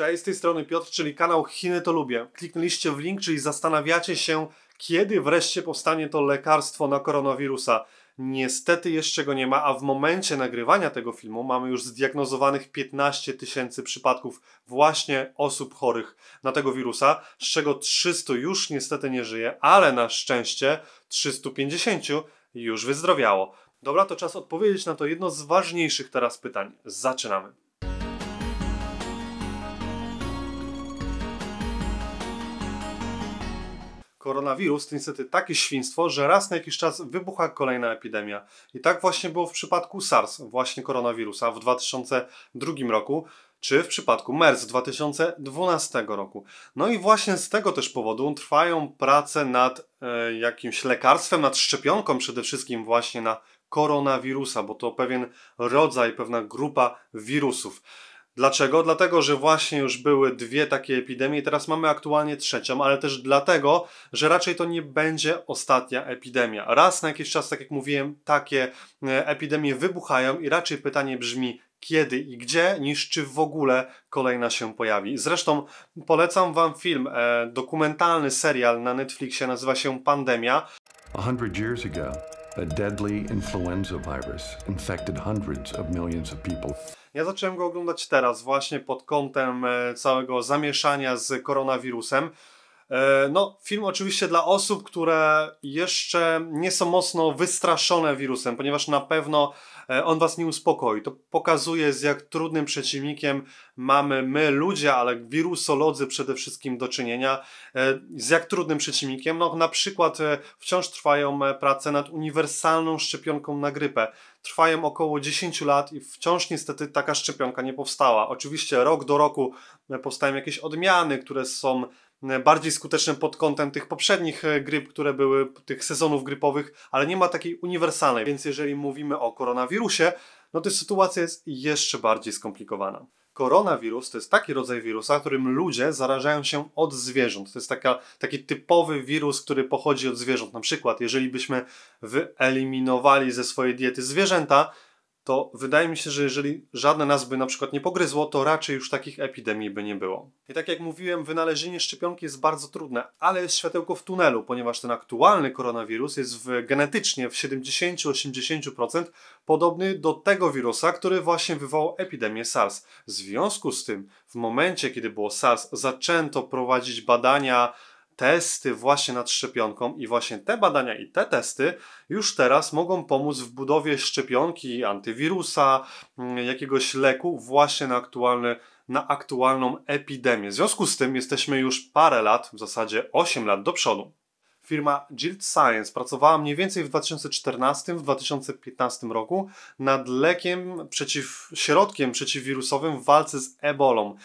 Cześć, z tej strony Piotr, czyli kanał Chiny to lubię. Kliknęliście w link, czyli zastanawiacie się, kiedy wreszcie powstanie to lekarstwo na koronawirusa. Niestety jeszcze go nie ma, a w momencie nagrywania tego filmu mamy już zdiagnozowanych 15 tysięcy przypadków właśnie osób chorych na tego wirusa, z czego 300 już niestety nie żyje, ale na szczęście 350 już wyzdrowiało. Dobra, to czas odpowiedzieć na to jedno z ważniejszych teraz pytań. Zaczynamy. Koronawirus to niestety takie świństwo, że raz na jakiś czas wybucha kolejna epidemia. I tak właśnie było w przypadku SARS, właśnie koronawirusa w 2002 roku, czy w przypadku MERS 2012 roku. No i właśnie z tego też powodu trwają prace nad e, jakimś lekarstwem, nad szczepionką przede wszystkim właśnie na koronawirusa, bo to pewien rodzaj, pewna grupa wirusów. Dlaczego? Dlatego, że właśnie już były dwie takie epidemie, teraz mamy aktualnie trzecią, ale też dlatego, że raczej to nie będzie ostatnia epidemia. Raz na jakiś czas, tak jak mówiłem, takie e, epidemie wybuchają i raczej pytanie brzmi, kiedy i gdzie, niż czy w ogóle kolejna się pojawi. Zresztą polecam Wam film, e, dokumentalny serial na Netflixie, nazywa się Pandemia. 100 years ago. A deadly influenza virus infected hundreds of millions of people. Ja zacząłem go oglądać teraz, właśnie pod kątem e, całego zamieszania z koronawirusem. E, no, film oczywiście dla osób, które jeszcze nie są mocno wystraszone wirusem, ponieważ na pewno e, on was nie uspokoi. To pokazuje, z jak trudnym przeciwnikiem mamy my, ludzie, ale wirusolodzy przede wszystkim do czynienia, e, z jak trudnym przeciwnikiem. No, na przykład wciąż trwają prace nad uniwersalną szczepionką na grypę. Trwają około 10 lat i wciąż niestety taka szczepionka nie powstała. Oczywiście rok do roku powstają jakieś odmiany, które są E, bardziej skuteczny pod kątem tych poprzednich e, gryp, które były, tych sezonów grypowych, ale nie ma takiej uniwersalnej. Więc jeżeli mówimy o koronawirusie, no to sytuacja jest jeszcze bardziej skomplikowana. Koronawirus to jest taki rodzaj wirusa, którym ludzie zarażają się od zwierząt. To jest taka, taki typowy wirus, który pochodzi od zwierząt. Na przykład, jeżeli byśmy wyeliminowali ze swojej diety zwierzęta, to wydaje mi się, że jeżeli żadne nas by na przykład nie pogryzło, to raczej już takich epidemii by nie było. I tak jak mówiłem, wynalezienie szczepionki jest bardzo trudne, ale jest światełko w tunelu, ponieważ ten aktualny koronawirus jest w, genetycznie w 70-80% podobny do tego wirusa, który właśnie wywołał epidemię SARS. W związku z tym, w momencie, kiedy było SARS, zaczęto prowadzić badania testy właśnie nad szczepionką i właśnie te badania i te testy już teraz mogą pomóc w budowie szczepionki, antywirusa, mm, jakiegoś leku właśnie na aktualny na aktualną epidemię. W związku z tym jesteśmy już parę lat, w zasadzie 8 lat do przodu. Firma Jilt Science pracowała mniej więcej w 2014, w 2015 roku nad lekiem przeciw, środkiem przeciwwirusowym w walce z ebolą.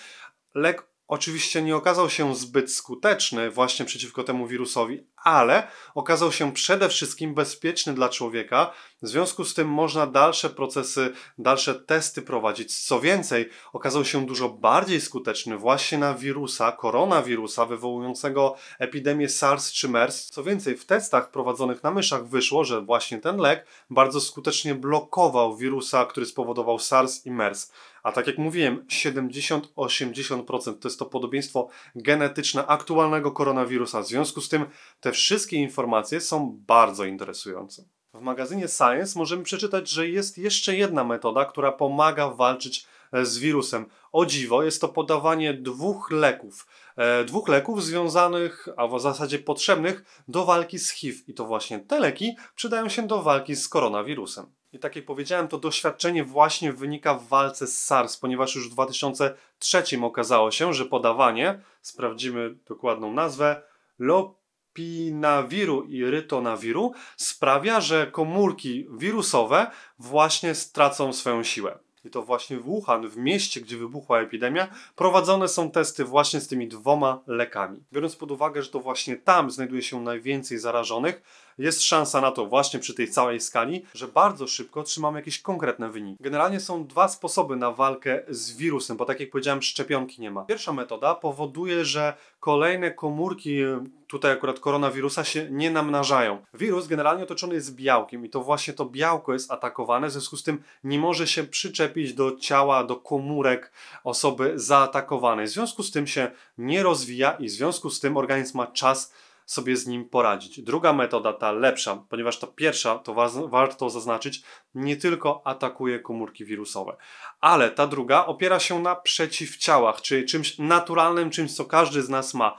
Lek Oczywiście nie okazał się zbyt skuteczny właśnie przeciwko temu wirusowi, ale okazał się przede wszystkim bezpieczny dla człowieka. W związku z tym można dalsze procesy, dalsze testy prowadzić. Co więcej, okazał się dużo bardziej skuteczny właśnie na wirusa, koronawirusa wywołującego epidemię SARS czy MERS. Co więcej, w testach prowadzonych na myszach wyszło, że właśnie ten lek bardzo skutecznie blokował wirusa, który spowodował SARS i MERS. A tak jak mówiłem, 70-80% to jest to podobieństwo genetyczne aktualnego koronawirusa. W związku z tym te wszystkie informacje są bardzo interesujące. W magazynie Science możemy przeczytać, że jest jeszcze jedna metoda, która pomaga walczyć e, z wirusem. O dziwo, jest to podawanie dwóch leków. E, dwóch leków związanych, a w zasadzie potrzebnych do walki z HIV. I to właśnie te leki przydają się do walki z koronawirusem. I tak jak powiedziałem, to doświadczenie właśnie wynika w walce z SARS, ponieważ już w 2003 okazało się, że podawanie, sprawdzimy dokładną nazwę, lop pinawiru i rytonawiru sprawia, że komórki wirusowe właśnie stracą swoją siłę. I to właśnie w Wuhan, w mieście, gdzie wybuchła epidemia, prowadzone są testy właśnie z tymi dwoma lekami. Biorąc pod uwagę, że to właśnie tam znajduje się najwięcej zarażonych, jest szansa na to właśnie przy tej całej skali, że bardzo szybko otrzymamy jakieś konkretne wyniki. Generalnie są dwa sposoby na walkę z wirusem, bo tak jak powiedziałem, szczepionki nie ma. Pierwsza metoda powoduje, że kolejne komórki, tutaj akurat koronawirusa, się nie namnażają. Wirus generalnie otoczony jest białkiem i to właśnie to białko jest atakowane, w związku z tym nie może się przyczepić do ciała, do komórek osoby zaatakowanej. W związku z tym się nie rozwija i w związku z tym organizm ma czas sobie z nim poradzić. Druga metoda, ta lepsza, ponieważ ta pierwsza, to wa warto zaznaczyć, nie tylko atakuje komórki wirusowe, ale ta druga opiera się na przeciwciałach, czyli czymś naturalnym, czymś co każdy z nas ma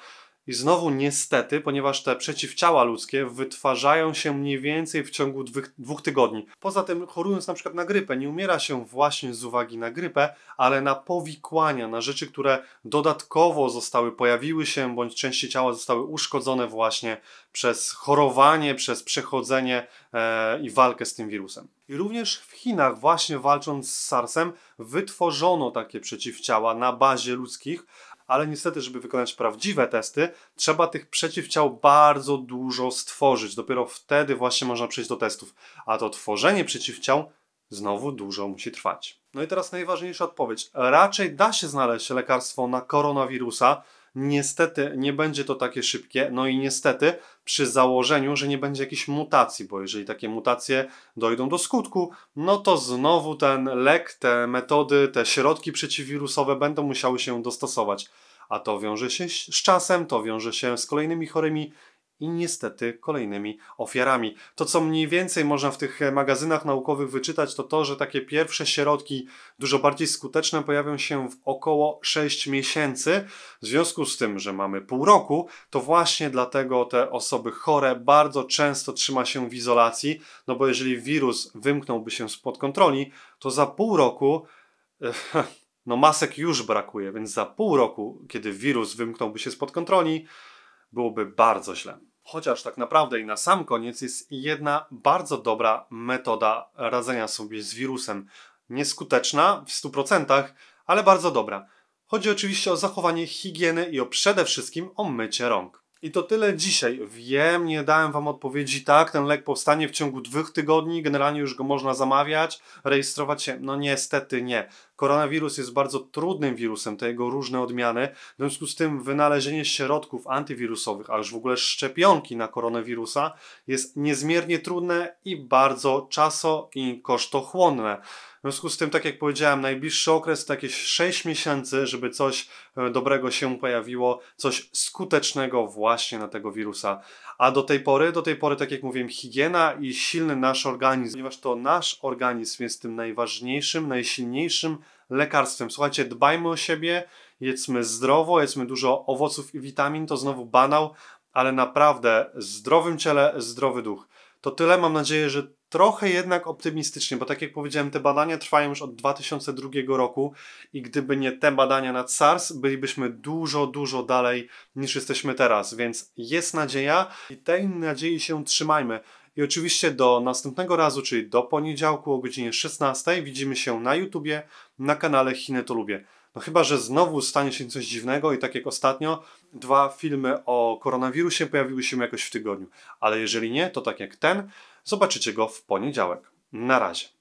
i znowu niestety, ponieważ te przeciwciała ludzkie wytwarzają się mniej więcej w ciągu dwóch, dwóch, tygodni. Poza tym, chorując na przykład na grypę, nie umiera się właśnie z uwagi na grypę, ale na powikłania, na rzeczy, które dodatkowo zostały, pojawiły się, bądź części ciała zostały uszkodzone właśnie przez chorowanie, przez przechodzenie e, i walkę z tym wirusem. I również w Chinach, właśnie walcząc z SARS-em, wytworzono takie przeciwciała na bazie ludzkich, ale niestety, żeby wykonać prawdziwe testy, trzeba tych przeciwciał bardzo dużo stworzyć. Dopiero wtedy właśnie można przejść do testów. A to tworzenie przeciwciał znowu dużo musi trwać. No i teraz najważniejsza odpowiedź. Raczej da się znaleźć lekarstwo na koronawirusa, Niestety nie będzie to takie szybkie, no i niestety przy założeniu, że nie będzie jakichś mutacji, bo jeżeli takie mutacje dojdą do skutku, no to znowu ten lek, te metody, te środki przeciwwirusowe będą musiały się dostosować. A to wiąże się z czasem, to wiąże się z kolejnymi chorymi i niestety kolejnymi ofiarami. To, co mniej więcej można w tych e, magazynach naukowych wyczytać, to to, że takie pierwsze środki, dużo bardziej skuteczne, pojawią się w około 6 miesięcy. W związku z tym, że mamy pół roku, to właśnie dlatego te osoby chore bardzo często trzyma się w izolacji, no bo jeżeli wirus wymknąłby się spod kontroli, to za pół roku. E, no, masek już brakuje, więc za pół roku, kiedy wirus wymknąłby się spod kontroli, byłoby bardzo źle. Chociaż tak naprawdę i na sam koniec jest jedna bardzo dobra metoda radzenia sobie z wirusem. Nieskuteczna w 100%, ale bardzo dobra. Chodzi oczywiście o zachowanie higieny i o przede wszystkim o mycie rąk. I to tyle dzisiaj. Wiem, nie dałem Wam odpowiedzi tak, ten lek powstanie w ciągu dwóch tygodni, generalnie już go można zamawiać, rejestrować się. No niestety nie. Koronawirus jest bardzo trudnym wirusem, te jego różne odmiany. W związku z tym wynalezienie środków antywirusowych, a już w ogóle szczepionki na koronawirusa jest niezmiernie trudne i bardzo czaso i kosztochłonne związku z tym, tak jak powiedziałem, najbliższy okres to jakieś 6 miesięcy, żeby coś e, dobrego się pojawiło, coś skutecznego właśnie na tego wirusa. A do tej pory, do tej pory, tak jak mówiłem, higiena i silny nasz organizm, ponieważ to nasz organizm jest tym najważniejszym, najsilniejszym lekarstwem. Słuchajcie, dbajmy o siebie, jedzmy zdrowo, jedzmy dużo owoców i witamin, to znowu banał, ale naprawdę zdrowym ciele, zdrowy duch. To tyle, mam nadzieję, że trochę jednak optymistycznie, bo tak jak powiedziałem, te badania trwają już od 2002 roku i gdyby nie te badania nad SARS, bylibyśmy dużo, dużo dalej niż jesteśmy teraz, więc jest nadzieja i tej nadziei się trzymajmy. I oczywiście do następnego razu, czyli do poniedziałku o godzinie 16 widzimy się na YouTubie, na kanale Chiny to lubię. No chyba, że znowu stanie się coś dziwnego i tak jak ostatnio, dwa filmy o koronawirusie pojawiły się jakoś w tygodniu. Ale jeżeli nie, to tak jak ten, Zobaczycie go w poniedziałek. Na razie.